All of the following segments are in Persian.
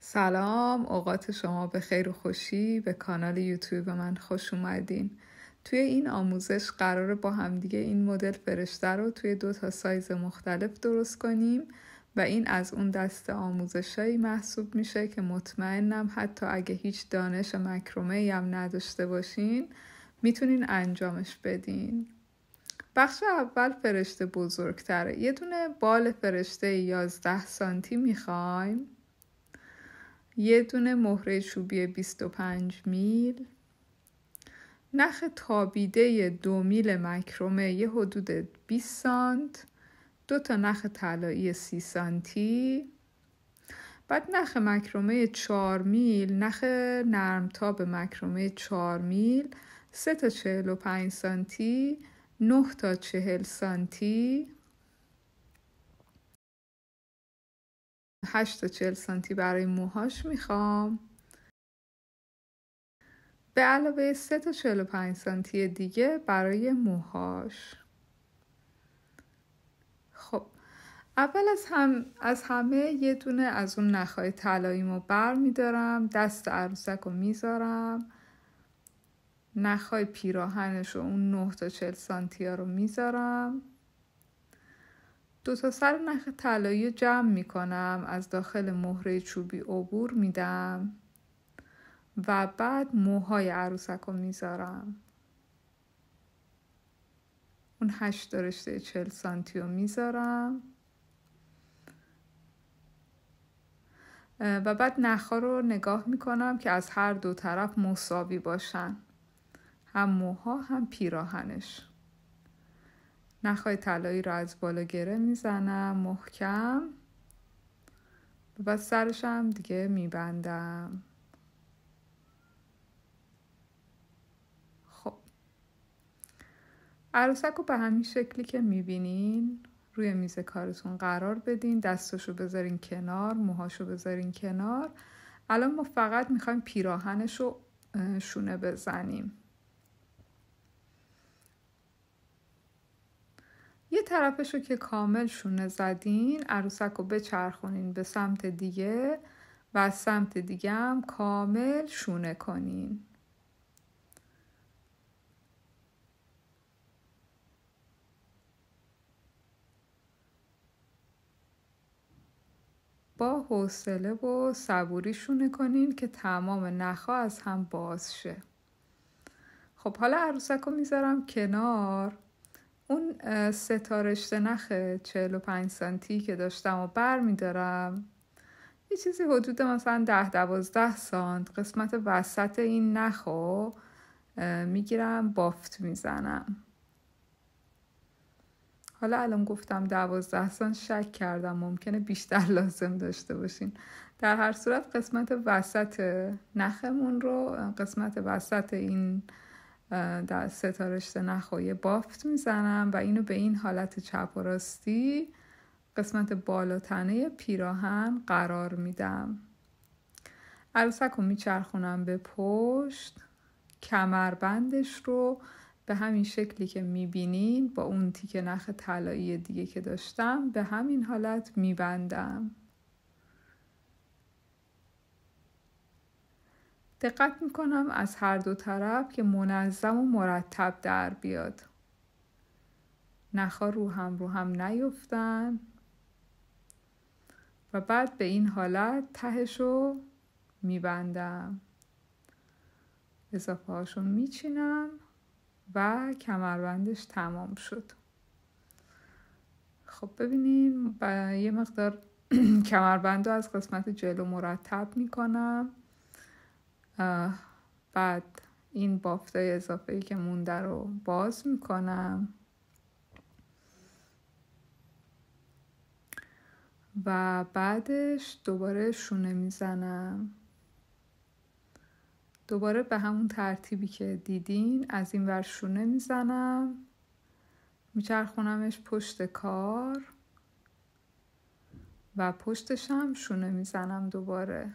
سلام اوقات شما به خیر و خوشی به کانال یوتیوب من خوش اومدین توی این آموزش قراره با همدیگه این مدل فرشته رو توی دو تا سایز مختلف درست کنیم و این از اون دست آموزشهایی محسوب میشه که مطمئنم حتی اگه هیچ دانش مکرومه هم نداشته باشین میتونین انجامش بدین بخش اول فرشته بزرگتره یه دونه بال فرشته 11 سانتی میخوایم یه دونه مهره چوبی 25 میل نخ تابیده دو میل مکرومه یه حدود 20 سانت دو تا نخ طلایی 30 سانتی بعد نخ مکرومه 4 میل نخ نرم نرمتاب مکرومه 4 میل 3 تا 45 سانتی 9 تا 40 سانتی 8 تا 40 سانتی برای موهاش میخوام به علاوه 3 تا 45 سانتی دیگه برای موهاش خب اول از, هم، از همه یه دونه از اون نخهای طلاییمو بر میدارم دست عروسک رو میذارم نخهای پیراهنش و اون 9 تا 40 سانتی ها رو میذارم دو تا سر نخ طلایی رو جمع کنم، از داخل مهره چوبی عبور میدم و بعد موهای عروسک رو میذارم اون هشت رشته چل سانتی رو میذارم و بعد نخها رو نگاه میکنم که از هر دو طرف مساوی باشن هم موها هم پیراهنش نخهای طلایی رو از بالا گره میزنم محکم و سرشم دیگه میبندم خب عروسک رو به همین شکلی که میبینین روی میز کارتون قرار بدین دستشو بذارین کنار موهاشو بذارین کنار الان ما فقط میخوایم پیراهنشو شونه بزنیم یه طرفش رو که کامل شونه زدین عروسک رو بچرخونین به سمت دیگه و از سمت دیگه هم کامل شونه کنین با حوصله و صبوری شونه کنین که تمام نخواه از هم باز شه خب حالا عروسک رو میذارم کنار اون ستارشت نخ 45 سانتی که داشتم و بر یه چیزی حدود مثلا ده دوازده سانت قسمت وسط این نخ میگیرم بافت میزنم حالا الان گفتم دوازده سانت شک کردم ممکنه بیشتر لازم داشته باشین در هر صورت قسمت وسط نخمون رو قسمت وسط این در ستارشت نخویه بافت میزنم و اینو به این حالت چپ و راستی قسمت بالاتنه پیراهن قرار میدم عروسک رو میچرخونم به پشت کمربندش رو به همین شکلی که میبینین با اون تیک نخ طلایی دیگه که داشتم به همین حالت میبندم دقت میکنم از هر دو طرف که منظم و مرتب در بیاد نخا رو هم رو هم نیفتن و بعد به این حالت تهشو میبندم اضافه هاشون میچینم و کمربندش تمام شد خب ببینیم یه مقدار کمربند رو از قسمت جلو مرتب میکنم بعد این بافتای اضافه ای که مونده رو باز میکنم و بعدش دوباره شونه میزنم دوباره به همون ترتیبی که دیدین از این ور شونه میزنم میچرخونمش پشت کار و پشتش هم شونه میزنم دوباره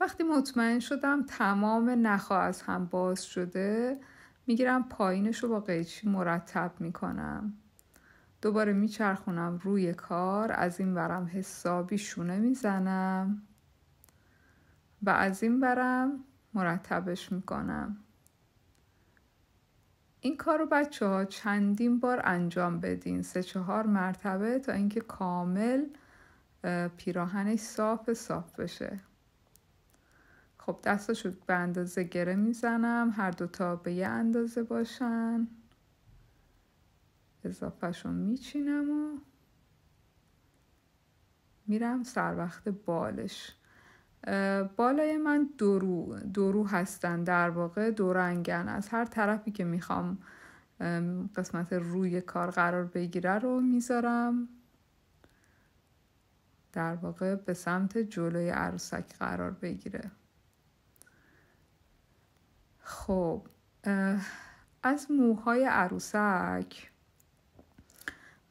وقتی مطمئن شدم تمام نخا از هم باز شده میگیرم پایینش رو با قیچی مرتب میکنم دوباره میچرخونم روی کار از این برم حسابی شونه میزنم و از این برم مرتبش میکنم این کار رو بچه ها چندین بار انجام بدین سه چهار مرتبه تا اینکه کامل پیراهنش صاف صاف بشه خب شد به اندازه گره میزنم هر دوتا به یه اندازه باشن شون میچینم و میرم سر وقت بالش بالای من درو درو هستن در واقع دو رنگن از هر طرفی که میخوام قسمت روی کار قرار بگیره رو میذارم در واقع به سمت جلوی عروسک قرار بگیره خب از موهای عروسک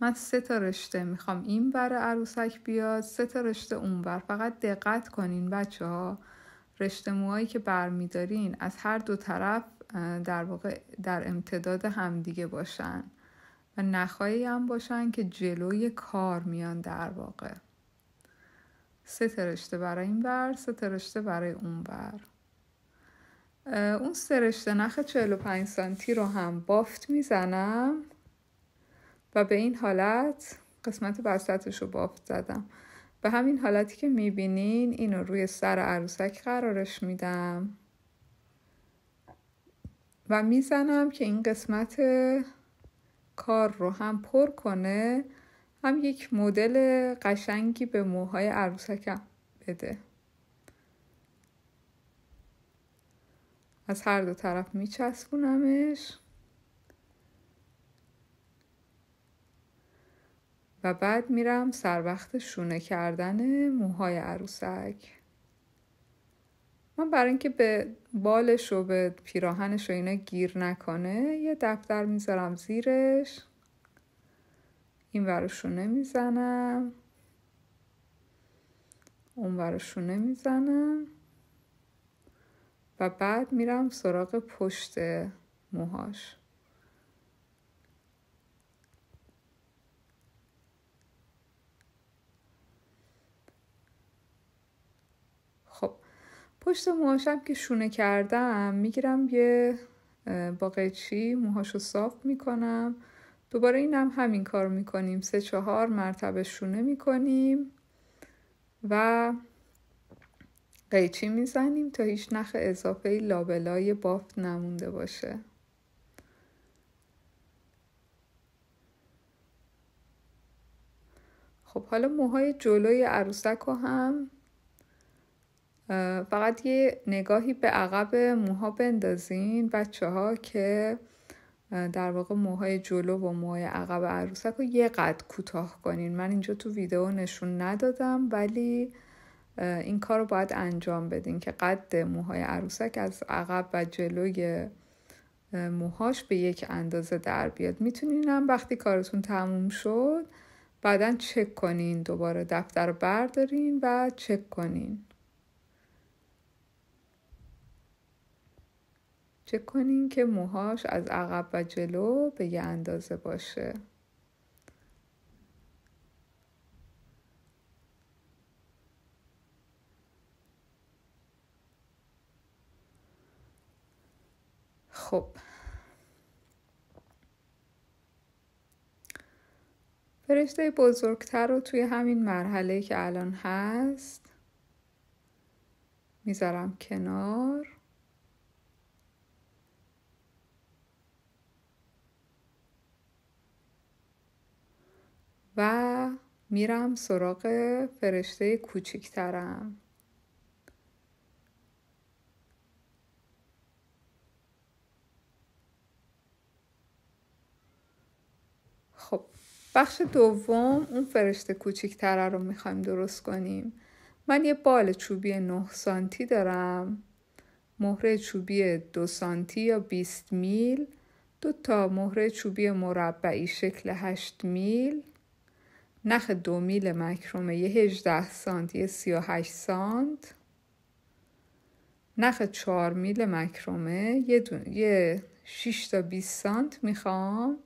من سه تا رشته میخوام این بر عروسک بیاد سه تا رشته اون بر فقط دقت کنین بچه ها رشته موهایی که برمیدارین از هر دو طرف در واقع در امتداد همدیگه باشن و نخایی هم باشن که جلوی کار میان در واقع سه تا رشته برای این بر سه تا رشته برای اون بر اون سرشته نخ 45 سانتی رو هم بافت میزنم و به این حالت قسمت وسطش رو بافت زدم به همین حالتی که میبینین اینو روی سر عروسک قرارش میدم و میزنم که این قسمت کار رو هم پر کنه هم یک مدل قشنگی به موهای عروسکم بده از هر دو طرف میچسبونمش و بعد میرم سر وقت شونه کردن موهای عروسک من برای اینکه به بالش و به پیراهنش و اینا گیر نکنه یه دفتر میذارم زیرش این ورشونه میزنم اون ورشونه میزنم و بعد میرم سراغ پشت موهاش خب پشت موهاشم که شونه کردم میگیرم یه با قیچی موهاشو صاف میکنم دوباره این هم همین کار میکنیم سه چهار مرتبه شونه میکنیم و قیچی میزنیم تا هیچ نخ اضافه لابلای بافت نمونده باشه خب حالا موهای جلوی عروسک رو هم فقط یه نگاهی به عقب موها بندازین بچه ها که در واقع موهای جلو و موهای عقب عروسک رو یه قد کوتاه کنین من اینجا تو ویدیو نشون ندادم ولی این کار رو باید انجام بدین که قد موهای عروسک از عقب و جلوی موهاش به یک اندازه در بیاد میتونینم وقتی کارتون تموم شد بعدا چک کنین دوباره دفتر رو بردارین و چک کنین چک کنین که موهاش از عقب و جلو به یه اندازه باشه خب فرشته بزرگتر رو توی همین مرحله که الان هست میذارم کنار و میرم سراغ فرشته کوچیکترم بخش دوم اون فرشته کوچیکتره رو میخوایم درست کنیم من یه بال چوبی 9 سانتی دارم مهره چوبی 2 سانتی یا 20 میل دو تا مهره چوبی مربعی شکل 8 میل نخ دو میل مکرومه یه 18 سانت یه 38 سانت نخ 4 میل مکرومه یه, دون... یه 6 تا 20 سانت میخوام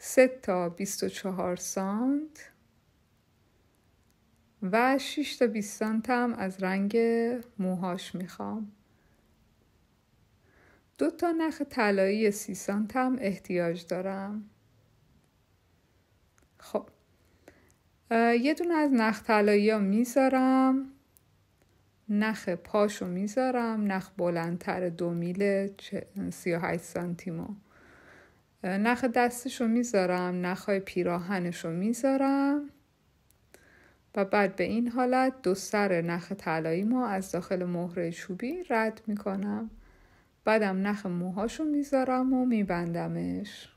3 تا 24 سانت و 6 تا 20 سانت هم از رنگ موهاش میخوام دو تا نخ طلایی 30 سانت هم احتیاج دارم خب یه دونه از نخ طلایی ها میذارم نخ پاشو میذارم نخ بلندتر دو میل 38 سانتیمو نخ دستشو میذارم نخهای پیراهنشو میذارم و بعد به این حالت دو سر نخ طلایی ما از داخل مهره چوبی رد میکنم بعدم نخ موهاشو میذارم و میبندمش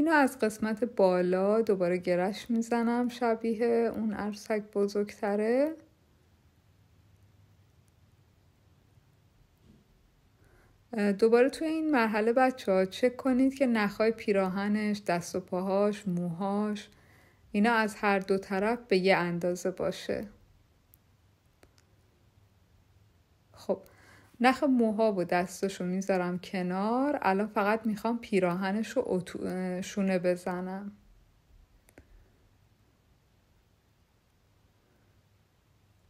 اینو از قسمت بالا دوباره گرش میزنم شبیه اون عروسک بزرگتره دوباره توی این مرحله بچه ها چک کنید که نخهای پیراهنش، دست و پاهاش، موهاش اینا از هر دو طرف به یه اندازه باشه. خب نخ موها و دستشو میذارم کنار الان فقط میخوام پیراهنش رو شونه بزنم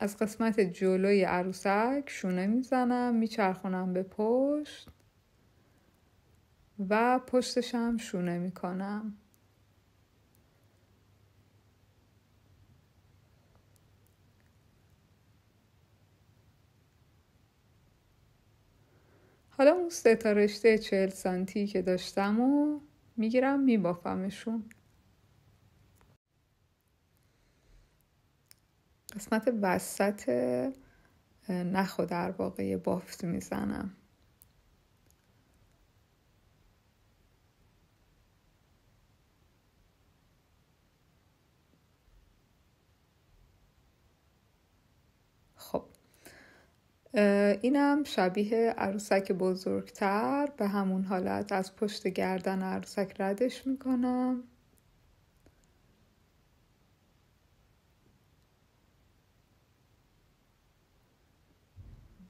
از قسمت جلوی عروسک شونه میزنم میچرخونم به پشت و پشتشم شونه میکنم حالا اون رشته چهل سانتی که داشتم و میگیرم میبافمشون قسمت وسط نخو در واقع بافت میزنم اینم شبیه عروسک بزرگتر به همون حالت از پشت گردن عروسک ردش میکنم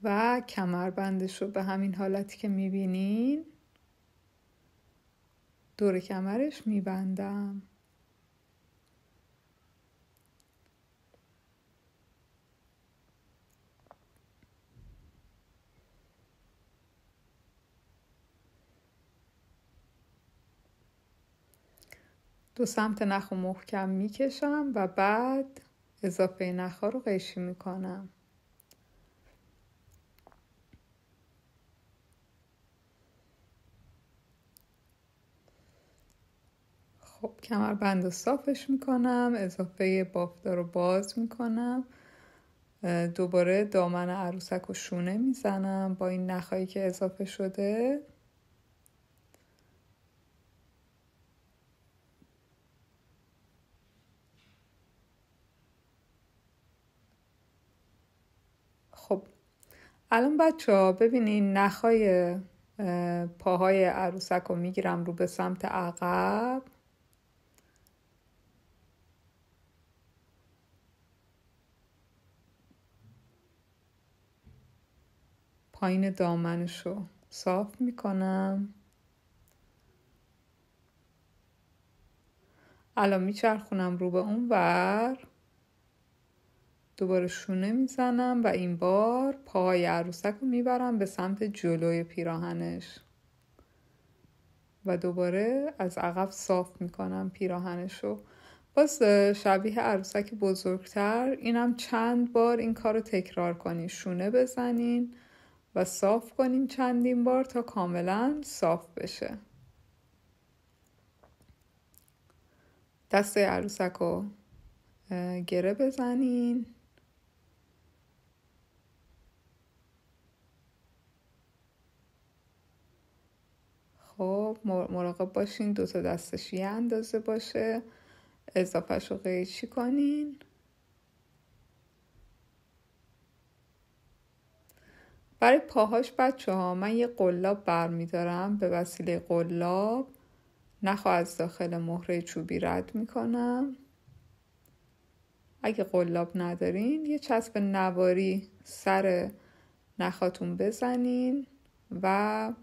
و کمربندش رو به همین حالتی که میبینین دور کمرش میبندم دو سمت نخ و محکم میکشم و بعد اضافه نخ رو قشی میکنم خب کمر بند صافش میکنم اضافه بافتا رو باز میکنم دوباره دامن عروسک و شونه میزنم با این نخایی که اضافه شده خب الان بچه ها ببینین نخای پاهای عروسک رو میگیرم رو به سمت عقب پایین دامنش رو صاف میکنم الان میچرخونم رو به اون ور دوباره شونه میزنم و این بار پاهای عروسک رو میبرم به سمت جلوی پیراهنش و دوباره از عقب صاف میکنم پیراهنش رو باز شبیه عروسک بزرگتر اینم چند بار این کار رو تکرار کنین شونه بزنین و صاف کنین چندین بار تا کاملا صاف بشه دسته عروسک رو گره بزنین مراقب باشین دو تا دستش یه اندازه باشه اضافه رو قیچی کنین برای پاهاش بچه ها من یه قلاب برمیدارم به وسیله قلاب نخوا از داخل مهره چوبی رد میکنم اگه قلاب ندارین یه چسب نواری سر نخاتون بزنین و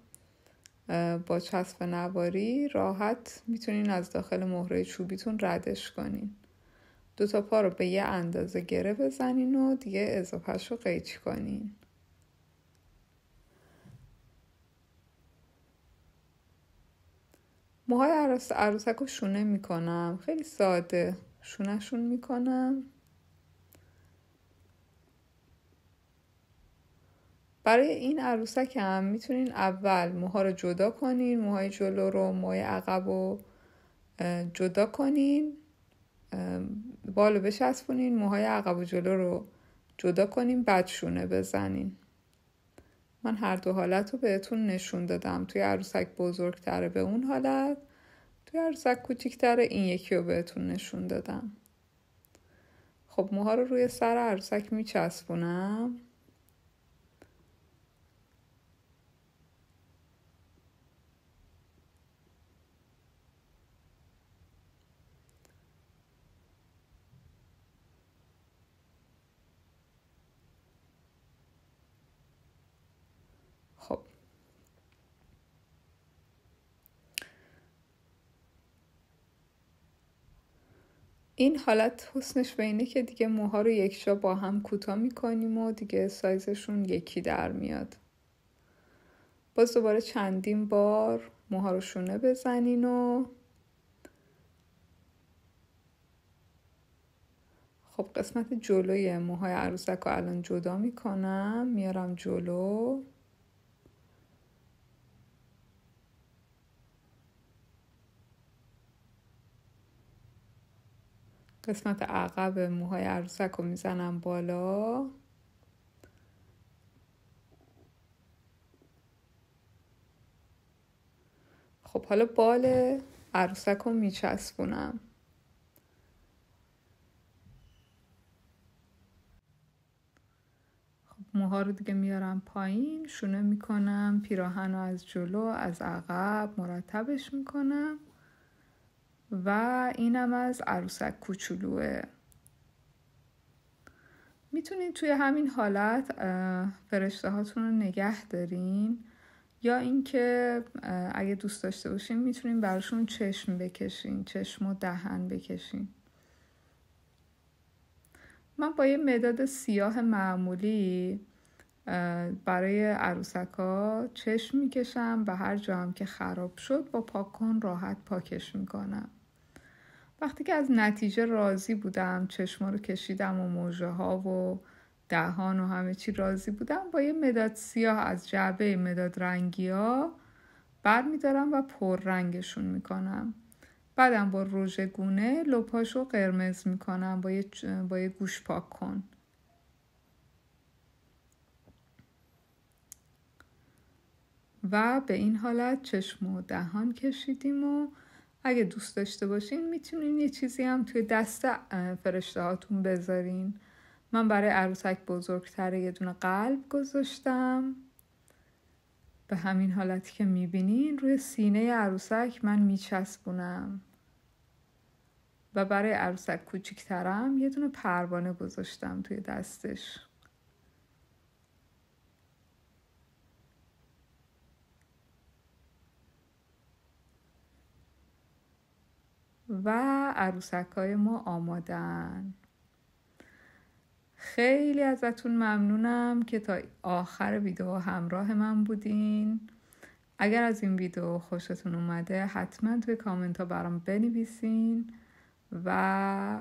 با چسب نواری راحت میتونین از داخل مهره چوبیتون ردش کنین دو تا پا رو به یه اندازه گره بزنین و دیگه اضافهش رو قیچی کنین موهای عروسک رو شونه میکنم خیلی ساده شونهشون میکنم برای این عروسک هم میتونین اول موها رو جدا کنین موهای جلو رو موهای عقب رو جدا کنین بالو بچسبونین موهای عقب و جلو رو جدا کنین بعد شونه بزنین من هر دو حالت رو بهتون نشون دادم توی عروسک بزرگتره به اون حالت توی عروسک کوچیکتره این یکی رو بهتون نشون دادم خب موها رو روی سر عروسک میچسبونم این حالت حسنش به اینه که دیگه موها رو یکجا با هم کوتاه میکنیم و دیگه سایزشون یکی در میاد باز دوباره چندین بار موها رو شونه بزنین و خب قسمت جلوی موهای عروسک رو الان جدا میکنم میارم جلو قسمت عقب موهای عروسک رو میزنم بالا خب حالا بال عروسک رو میچسبونم خب، موها رو دیگه میارم پایین شونه میکنم پیراهن رو از جلو از عقب مرتبش میکنم و اینم از عروسک کوچولوه میتونید توی همین حالت فرشته هاتون رو نگه دارین یا اینکه اگه دوست داشته باشین میتونین براشون چشم بکشین چشم و دهن بکشین من با یه مداد سیاه معمولی برای عروسک ها چشم میکشم و هر جا هم که خراب شد با پاکن راحت پاکش میکنم وقتی که از نتیجه راضی بودم چشما رو کشیدم و موجه ها و دهان و همه چی راضی بودم با یه مداد سیاه از جعبه مداد رنگی ها بر میدارم و پر رنگشون میکنم بعدم با روژه گونه لپاشو قرمز میکنم با یه, با یه گوش پاک کن و به این حالت چشم و دهان کشیدیم و اگه دوست داشته باشین میتونین یه چیزی هم توی دست فرشته هاتون بذارین من برای عروسک بزرگتر یه دونه قلب گذاشتم به همین حالتی که میبینین روی سینه عروسک من میچسبونم و برای عروسک کوچیکترم یه دونه پروانه گذاشتم توی دستش و های ما آمادن خیلی ازتون ممنونم که تا آخر ویدیو همراه من بودین اگر از این ویدیو خوشتون اومده حتما توی کامنت ها برام بنویسین و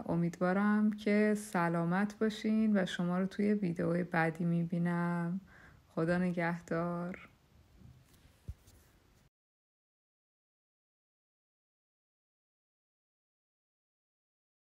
امیدوارم که سلامت باشین و شما رو توی ویدیو بعدی میبینم خدا نگهدار